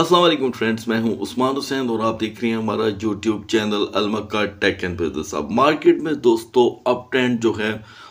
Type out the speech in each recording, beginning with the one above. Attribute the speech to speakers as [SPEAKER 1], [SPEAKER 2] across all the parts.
[SPEAKER 1] Aslam friends मैं हूं उस्मान हुसैन और आप देख रहे हैं हमारा यूट्यूब चैनल अलमक्का टेक एंड बिजनेस अब मार्केट में दोस्तों अप ट्रेंड जो है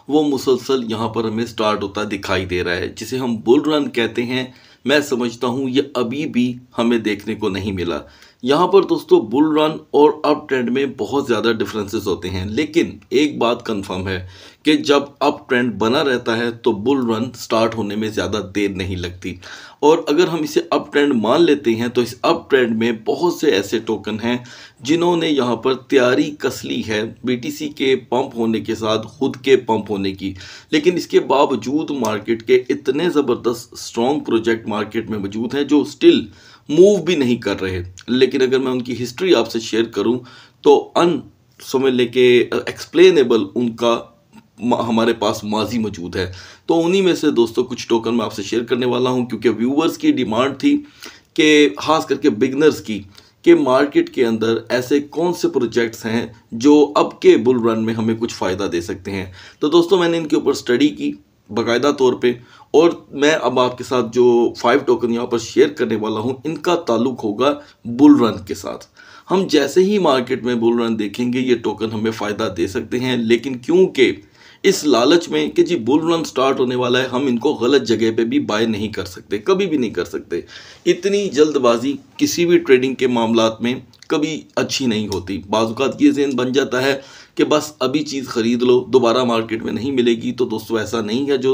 [SPEAKER 1] वो मुसलसल यहां पर हमें स्टार्ट होता दिखाई दे रहा है जिसे हम बुल रन कहते हैं मैं समझता हूं ये अभी भी हमें देखने को नहीं मिला यहाँ पर दोस्तों बुल रन और अप ट्रेंड में बहुत ज़्यादा डिफरेंसेस होते हैं लेकिन एक बात कंफर्म है कि जब अप ट्रेंड बना रहता है तो बुल रन स्टार्ट होने में ज़्यादा देर नहीं लगती और अगर हम इसे अप ट्रेंड मान लेते हैं तो इस अप ट्रेंड में बहुत से ऐसे टोकन हैं जिन्होंने यहाँ पर तैयारी कस ली है बी के पम्प होने के साथ खुद के पम्प होने की लेकिन इसके बावजूद मार्केट के इतने ज़बरदस्त स्ट्रॉन्ग प्रोजेक्ट मार्केट में मौजूद हैं जो स्टिल मूव भी नहीं कर रहे लेकिन अगर मैं उनकी हिस्ट्री आपसे शेयर करूं तो अन समझ लेके एक्सप्लेनेबल उनका हमारे पास माजी मौजूद है तो उन्हीं में से दोस्तों कुछ टोकन मैं आपसे शेयर करने वाला हूं क्योंकि व्यूवर्स की डिमांड थी कि खास करके बिगनर्स की कि मार्केट के अंदर ऐसे कौन से प्रोजेक्ट्स हैं जो अब के बुल रन में हमें कुछ फ़ायदा दे सकते हैं तो दोस्तों मैंने इनके ऊपर स्टडी की बाकायदा तौर पे और मैं अब आपके साथ जो फाइव टोकन यहाँ पर शेयर करने वाला हूँ इनका ताल्लुक होगा बुल रन के साथ हम जैसे ही मार्केट में बुल रन देखेंगे ये टोकन हमें फ़ायदा दे सकते हैं लेकिन क्योंकि इस लालच में कि जी बुल रन स्टार्ट होने वाला है हम इनको गलत जगह पे भी बाय नहीं कर सकते कभी भी नहीं कर सकते इतनी जल्दबाजी किसी भी ट्रेडिंग के मामला में कभी अच्छी नहीं होती बाजूकात ये जेन बन जाता है कि बस अभी चीज़ ख़रीद लो दोबारा मार्केट में नहीं मिलेगी तो दोस्तों ऐसा नहीं है जो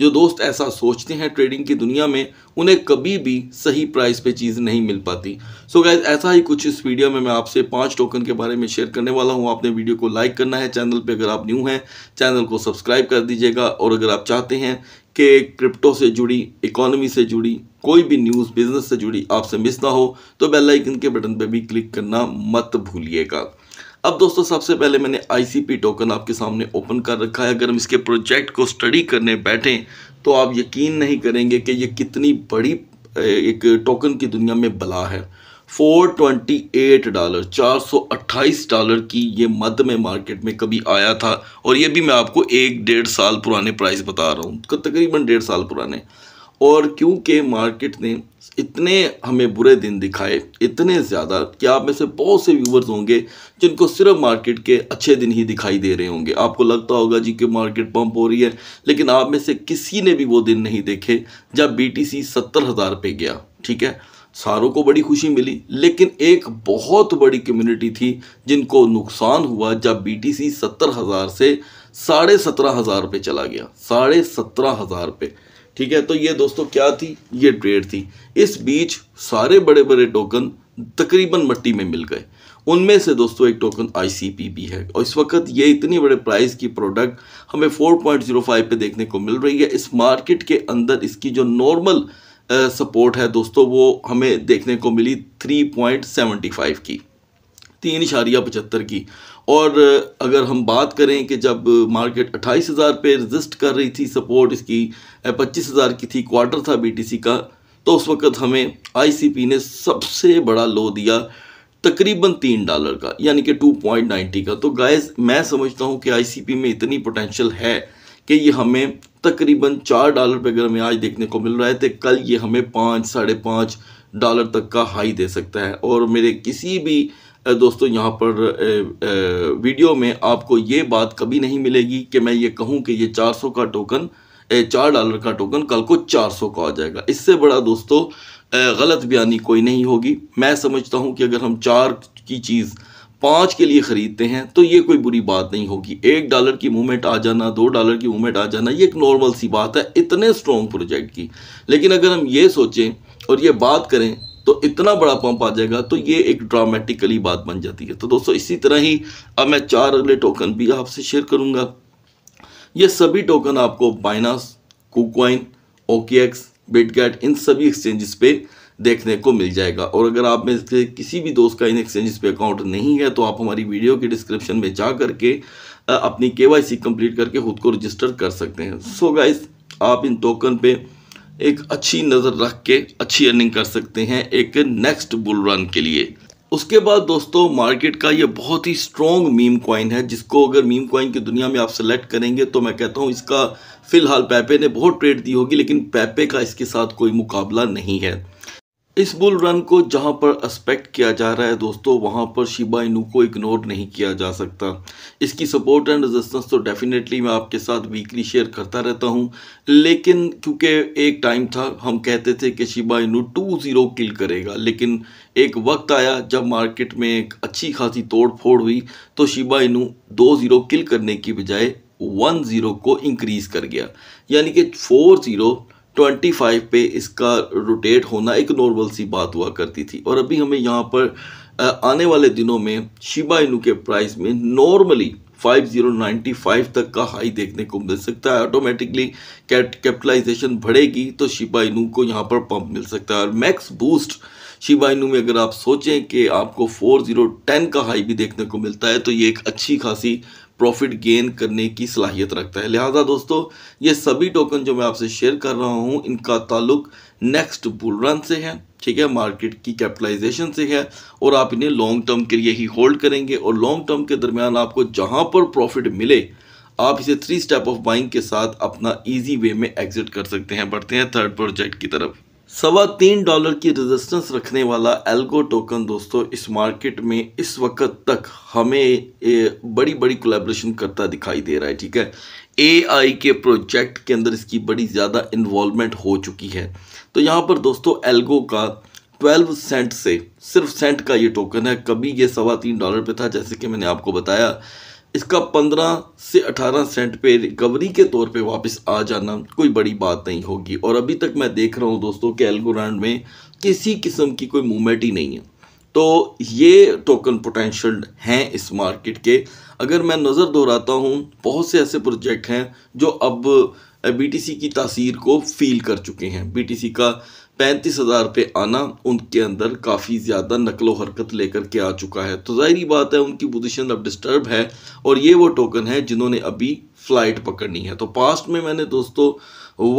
[SPEAKER 1] जो दोस्त ऐसा सोचते हैं ट्रेडिंग की दुनिया में उन्हें कभी भी सही प्राइस पे चीज़ नहीं मिल पाती सो so गैज ऐसा ही कुछ इस वीडियो में मैं आपसे पांच टोकन के बारे में शेयर करने वाला हूं आपने वीडियो को लाइक करना है चैनल पे अगर आप न्यू हैं चैनल को सब्सक्राइब कर दीजिएगा और अगर आप चाहते हैं कि क्रिप्टो से जुड़ी इकोनॉमी से जुड़ी कोई भी न्यूज़ बिजनेस से जुड़ी आपसे मिस ना हो तो बेलाइकन के बटन पर भी क्लिक करना मत भूलिएगा अब दोस्तों सबसे पहले मैंने आईसीपी टोकन आपके सामने ओपन कर रखा है अगर हम इसके प्रोजेक्ट को स्टडी करने बैठें तो आप यकीन नहीं करेंगे कि ये कितनी बड़ी एक टोकन की दुनिया में बला है 428 डॉलर 428 डॉलर की ये मध्य में मार्केट में कभी आया था और ये भी मैं आपको एक डेढ़ साल पुराने प्राइस बता रहा हूँ तकरीबन डेढ़ साल पुराने और क्योंकि मार्केट ने इतने हमें बुरे दिन दिखाए इतने ज़्यादा कि आप में से बहुत से व्यूवर्स होंगे जिनको सिर्फ मार्केट के अच्छे दिन ही दिखाई दे रहे होंगे आपको लगता होगा जी कि मार्केट पंप हो रही है लेकिन आप में से किसी ने भी वो दिन नहीं देखे जब बी टी सी सत्तर हज़ार पे गया ठीक है सारों को बड़ी खुशी मिली लेकिन एक बहुत बड़ी कम्युनिटी थी जिनको नुकसान हुआ जब बी टी सी सत्तर हज़ार से साढ़े सत्रह हज़ार पे चला गया साढ़े सत्रह हज़ार पे ठीक है तो ये दोस्तों क्या थी ये ट्रेड थी इस बीच सारे बड़े बड़े टोकन तकरीबन मट्टी में मिल गए उनमें से दोस्तों एक टोकन भी है और इस वक्त ये इतनी बड़े प्राइस की प्रोडक्ट हमें 4.05 पे देखने को मिल रही है इस मार्केट के अंदर इसकी जो नॉर्मल सपोर्ट है दोस्तों वो हमें देखने को मिली 3.75 की तीन इशारिया पचहत्तर की और अगर हम बात करें कि जब मार्केट अट्ठाईस हज़ार पे रजिस्ट कर रही थी सपोर्ट इसकी पच्चीस हज़ार की थी क्वार्टर था बीटीसी का तो उस वक्त हमें आईसीपी ने सबसे बड़ा लो दिया तकरीबन तीन डॉलर का यानी कि टू पॉइंट नाइन्टी का तो गाइस मैं समझता हूँ कि आईसीपी में इतनी पोटेंशियल है कि ये हमें तकरीबन चार डॉलर पर अगर हमें आज देखने को मिल रहा है तो कल ये हमें पाँच साढ़े पाँच डॉलर तक का हाई दे सकता है और मेरे किसी भी दोस्तों यहाँ पर वीडियो में आपको ये बात कभी नहीं मिलेगी कि मैं ये कहूँ कि ये 400 का टोकन चार डॉलर का टोकन कल को 400 का आ जाएगा इससे बड़ा दोस्तों गलत बयानी कोई नहीं होगी मैं समझता हूँ कि अगर हम चार की चीज़ पाँच के लिए ख़रीदते हैं तो ये कोई बुरी बात नहीं होगी एक डॉलर की मूवमेंट आ जाना दो डॉलर की मूवमेंट आ जाना ये एक नॉर्मल सी बात है इतने स्ट्रॉन्ग प्रोजेक्ट की लेकिन अगर हम ये सोचें और ये बात करें तो इतना बड़ा पंप आ जाएगा तो ये एक ड्रामेटिकली बात बन जाती है तो दोस्तों इसी तरह ही अब मैं चार अगले टोकन भी आपसे शेयर करूँगा ये सभी टोकन आपको बाइनास कुकवाइन ओकेएक्स बिटगैट इन सभी एक्सचेंजेस पे देखने को मिल जाएगा और अगर आप में से किसी भी दोस्त का इन एक्सचेंजेस पे अकाउंट नहीं है तो आप हमारी वीडियो के डिस्क्रिप्शन में जा करके अपनी केवाईसी सी कंप्लीट करके खुद को रजिस्टर कर सकते हैं सो so गाइस आप इन टोकन पे एक अच्छी नज़र रख के अच्छी अर्निंग कर सकते हैं एक नेक्स्ट बुल रन के लिए उसके बाद दोस्तों मार्केट का ये बहुत ही स्ट्रॉन्ग मीम कॉइन है जिसको अगर मीम कॉइन की दुनिया में आप सेलेक्ट करेंगे तो मैं कहता हूँ इसका फ़िलहाल पैपे ने बहुत ट्रेड दी होगी लेकिन पैपे का इसके साथ कोई मुकाबला नहीं है इस बुल रन को जहां पर एक्सपेक्ट किया जा रहा है दोस्तों वहां पर शिबा इनू को इग्नोर नहीं किया जा सकता इसकी सपोर्ट एंड रेजिस्टेंस तो डेफिनेटली मैं आपके साथ वीकली शेयर करता रहता हूं लेकिन क्योंकि एक टाइम था हम कहते थे कि शिबा इनू टू ज़ीरो किल करेगा लेकिन एक वक्त आया जब मार्केट में एक अच्छी खासी तोड़ फोड़ हुई तो शिबा इनू दो ज़ीरो किल करने की बजाय वन ज़ीरो को इंक्रीज़ कर गया यानी कि फोर ज़ीरो 25 पे इसका रोटेट होना एक नॉर्मल सी बात हुआ करती थी और अभी हमें यहाँ पर आने वाले दिनों में शिबा इनू के प्राइस में नॉर्मली 5095 तक का हाई देखने को मिल सकता है ऑटोमेटिकली कैट कैपिटलाइजेशन बढ़ेगी तो शिबा इनू को यहाँ पर पंप मिल सकता है और मैक्स बूस्ट शिबा इनू में अगर आप सोचें कि आपको 4010 का हाई भी देखने को मिलता है तो ये एक अच्छी खासी प्रॉफिट गेन करने की सलाहियत रखता है लिहाजा दोस्तों ये सभी टोकन जो मैं आपसे शेयर कर रहा हूँ इनका ताल्लुक नेक्स्ट बुल रन से है ठीक है मार्केट की कैपिटलाइजेशन से है और आप इन्हें लॉन्ग टर्म के लिए ही होल्ड करेंगे और लॉन्ग टर्म के दरमियान आपको जहाँ पर प्रॉफिट मिले आप इसे थ्री स्टेप ऑफ बाइंग के साथ अपना इजी वे में एग्जिट कर सकते हैं बढ़ते हैं थर्ड प्रोजेक्ट की तरफ सवा तीन डॉलर की रेजिस्टेंस रखने वाला एल्गो टोकन दोस्तों इस मार्केट में इस वक्त तक हमें बड़ी बड़ी कोलेब्रेशन करता दिखाई दे रहा है ठीक है एआई के प्रोजेक्ट के अंदर इसकी बड़ी ज़्यादा इन्वॉल्वमेंट हो चुकी है तो यहाँ पर दोस्तों एल्गो का ट्वेल्व सेंट से सिर्फ सेंट का ये टोकन है कभी ये सवा तीन डॉलर पे था जैसे कि मैंने आपको बताया इसका 15 से 18 सेंट पे रिकवरी के तौर पे वापस आ जाना कोई बड़ी बात नहीं होगी और अभी तक मैं देख रहा हूँ दोस्तों कि एल्गोरांड में किसी किस्म की कोई मूवमेंट ही नहीं है तो ये टोकन पोटेंशियल हैं इस मार्केट के अगर मैं नज़र दोहराता हूँ बहुत से ऐसे प्रोजेक्ट हैं जो अब बीटीसी की तासीर को फील कर चुके हैं बीटीसी का पैंतीस हज़ार पे आना उनके अंदर काफ़ी ज़्यादा नकलो हरकत लेकर के आ चुका है तो ज़ाहरी बात है उनकी पोजीशन अब डिस्टर्ब है और ये वो टोकन है जिन्होंने अभी फ़्लाइट पकड़नी है तो पास्ट में मैंने दोस्तों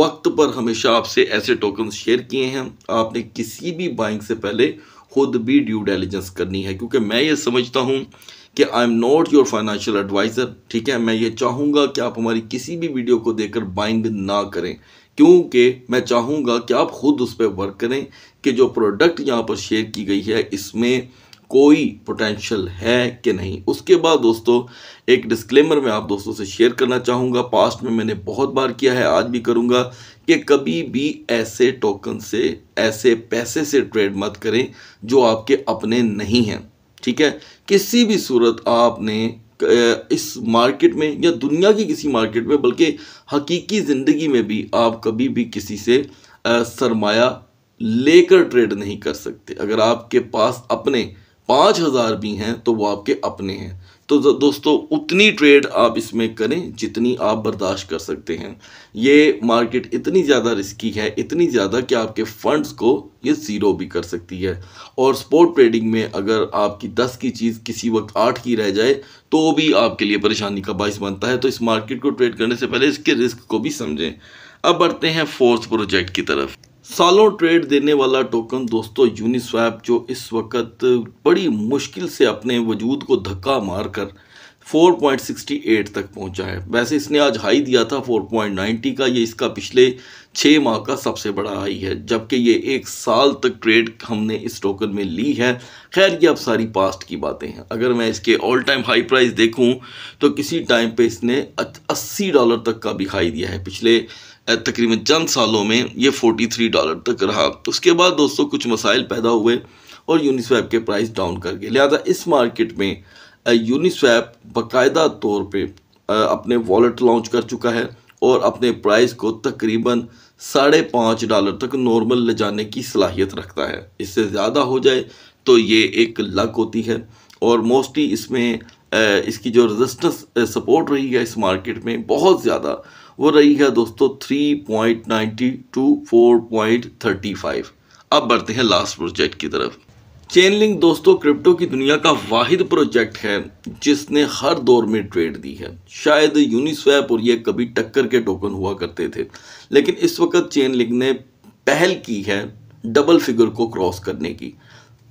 [SPEAKER 1] वक्त पर हमेशा आपसे ऐसे टोकन शेयर किए हैं आपने किसी भी बाइंग से पहले खुद भी ड्यू डेलीजेंस करनी है क्योंकि मैं ये समझता हूँ कि I am not your financial adviser ठीक है मैं ये चाहूँगा कि आप हमारी किसी भी वीडियो को देखकर बाइंग ना करें क्योंकि मैं चाहूँगा कि आप खुद उस पर वर्क करें कि जो प्रोडक्ट यहाँ पर शेयर की गई है इसमें कोई पोटेंशियल है कि नहीं उसके बाद दोस्तों एक डिस्क्लेमर मैं आप दोस्तों से शेयर करना चाहूँगा पास्ट में मैंने बहुत बार किया है आज भी करूँगा कि कभी भी ऐसे टोकन से ऐसे पैसे से ट्रेड मत करें जो आपके अपने नहीं हैं ठीक है किसी भी सूरत आपने इस मार्केट में या दुनिया की किसी मार्केट में बल्कि हकीकी ज़िंदगी में भी आप कभी भी किसी से सरमाया लेकर ट्रेड नहीं कर सकते अगर आपके पास अपने पाँच हज़ार भी हैं तो वो आपके अपने हैं तो दोस्तों उतनी ट्रेड आप इसमें करें जितनी आप बर्दाश्त कर सकते हैं ये मार्केट इतनी ज़्यादा रिस्की है इतनी ज़्यादा कि आपके फंड्स को ये ज़ीरो भी कर सकती है और स्पोर्ट ट्रेडिंग में अगर आपकी दस की चीज़ किसी वक्त आठ की रह जाए तो भी आपके लिए परेशानी का बायस बनता है तो इस मार्केट को ट्रेड करने से पहले इसके रिस्क को भी समझें अब बढ़ते हैं फोर्थ प्रोजेक्ट की तरफ सालों ट्रेड देने वाला टोकन दोस्तों यूनिस्वैप जो इस वक्त बड़ी मुश्किल से अपने वजूद को धक्का मारकर 4.68 तक पहुंचा है वैसे इसने आज हाई दिया था 4.90 का ये इसका पिछले छः माह का सबसे बड़ा हाई है जबकि ये एक साल तक ट्रेड हमने इस टोकन में ली है खैर ये अब सारी पास्ट की बातें हैं अगर मैं इसके ऑल टाइम हाई प्राइस देखूं तो किसी टाइम पे इसने 80 डॉलर तक का भी हाई दिया है पिछले तकरीबन चंद सालों में ये 43 डॉलर तक रहा उसके बाद दोस्तों कुछ मसाइल पैदा हुए और यूनिस्वैप के प्राइस डाउन कर गए लिहाजा इस मार्केट में यूनिस्वैप बाकायदा तौर पे अपने वॉलेट लॉन्च कर चुका है और अपने प्राइस को तकरीबन साढ़े पाँच डॉलर तक नॉर्मल ले जाने की सलाहियत रखता है इससे ज़्यादा हो जाए तो ये एक लक होती है और मोस्टली इसमें इसकी जो रजिस्टेंस सपोर्ट रही है इस मार्केट में बहुत ज़्यादा वो रही है दोस्तों three point ninety to four point thirty five अब बढ़ते हैं लास्ट प्रोजेक्ट की तरफ चेनलिंक दोस्तों क्रिप्टो की दुनिया का वाहिद प्रोजेक्ट है जिसने हर दौर में ट्रेड दी है शायद यूनिस्वैप और ये कभी टक्कर के टोकन हुआ करते थे लेकिन इस वक्त चेन लिंक ने पहल की है डबल फिगर को क्रॉस करने की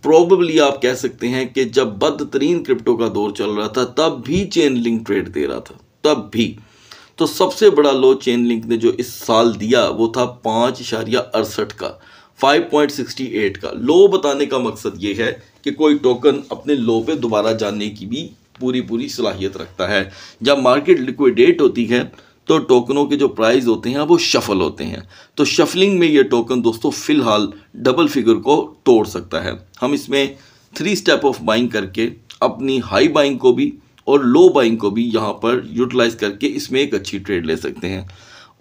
[SPEAKER 1] प्रॉबली आप कह सकते हैं कि जब बदतरीन क्रिप्टो का दौर चल रहा था तब भी चेन लिंक ट्रेड दे रहा था तब भी तो सबसे बड़ा लो चेन लिंक ने जो इस साल दिया वो था पाँच इशारिया अड़सठ का 5.68 का लो बताने का मकसद ये है कि कोई टोकन अपने लो पे दोबारा जाने की भी पूरी पूरी सलाहियत रखता है जब मार्केट लिक्विडेट होती है तो टोकनों के जो प्राइस होते हैं वो शफल होते हैं तो शफलिंग में ये टोकन दोस्तों फ़िलहाल डबल फिगर को तोड़ सकता है हम इसमें थ्री स्टेप ऑफ बाइंग करके अपनी हाई बाइंग को भी और लो बाइंग को भी यहाँ पर यूटिलाइज करके इसमें एक अच्छी ट्रेड ले सकते हैं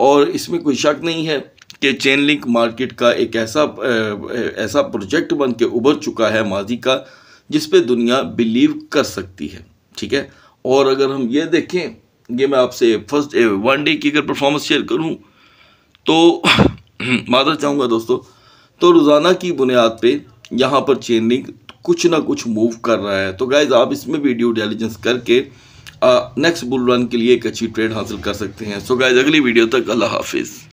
[SPEAKER 1] और इसमें कोई शक नहीं है कि चेन लिंक मार्केट का एक ऐसा ऐसा प्रोजेक्ट बन के उभर चुका है माजी का जिस पे दुनिया बिलीव कर सकती है ठीक है और अगर हम ये देखें ये मैं आपसे फर्स्ट वन डे की अगर परफॉर्मेंस शेयर करूं तो मादर चाहूँगा दोस्तों तो रोज़ाना की बुनियाद पे यहाँ पर चेन लिंक कुछ ना कुछ मूव कर रहा है तो गाइज आप इसमें भी ड्यू इंटेलिजेंस करके नेक्स्ट बुल रन के लिए एक अच्छी ट्रेड हासिल कर सकते हैं सो so गाइज अगली वीडियो तक अल्लाह हाफिज़